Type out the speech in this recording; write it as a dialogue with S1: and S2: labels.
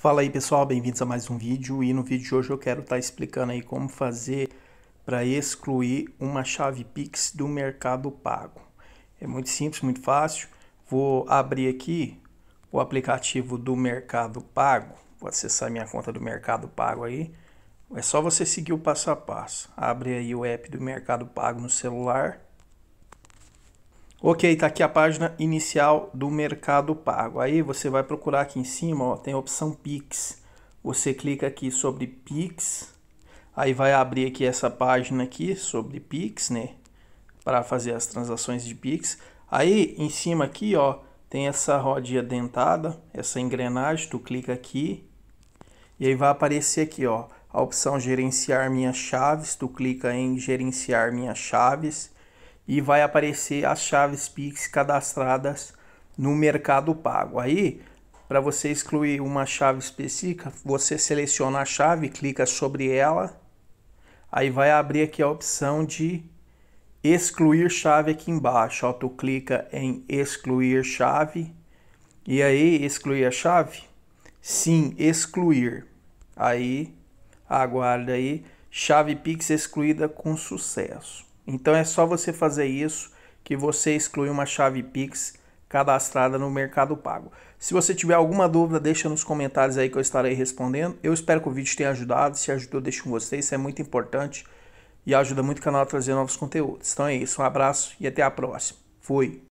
S1: Fala aí pessoal, bem-vindos a mais um vídeo e no vídeo de hoje eu quero estar tá explicando aí como fazer para excluir uma chave Pix do mercado pago. É muito simples, muito fácil. Vou abrir aqui o aplicativo do mercado pago, vou acessar minha conta do mercado pago aí. É só você seguir o passo a passo. Abre aí o app do mercado pago no celular Ok, tá aqui a página inicial do Mercado Pago. Aí você vai procurar aqui em cima, ó, tem a opção Pix. Você clica aqui sobre Pix, aí vai abrir aqui essa página aqui sobre Pix, né? Para fazer as transações de Pix. Aí em cima aqui, ó, tem essa rodinha dentada, essa engrenagem, tu clica aqui e aí vai aparecer aqui, ó, a opção gerenciar minhas chaves, tu clica em gerenciar minhas chaves e vai aparecer as chaves Pix cadastradas no Mercado Pago. Aí, para você excluir uma chave específica, você seleciona a chave, clica sobre ela, aí vai abrir aqui a opção de excluir chave aqui embaixo. Ó, tu clica em excluir chave e aí excluir a chave? Sim, excluir. Aí, aguarda aí, chave Pix excluída com sucesso. Então é só você fazer isso que você exclui uma chave Pix cadastrada no Mercado Pago. Se você tiver alguma dúvida, deixa nos comentários aí que eu estarei respondendo. Eu espero que o vídeo tenha ajudado. Se ajudou, deixa um gostei, isso é muito importante e ajuda muito o canal a trazer novos conteúdos. Então é isso, um abraço e até a próxima. Fui!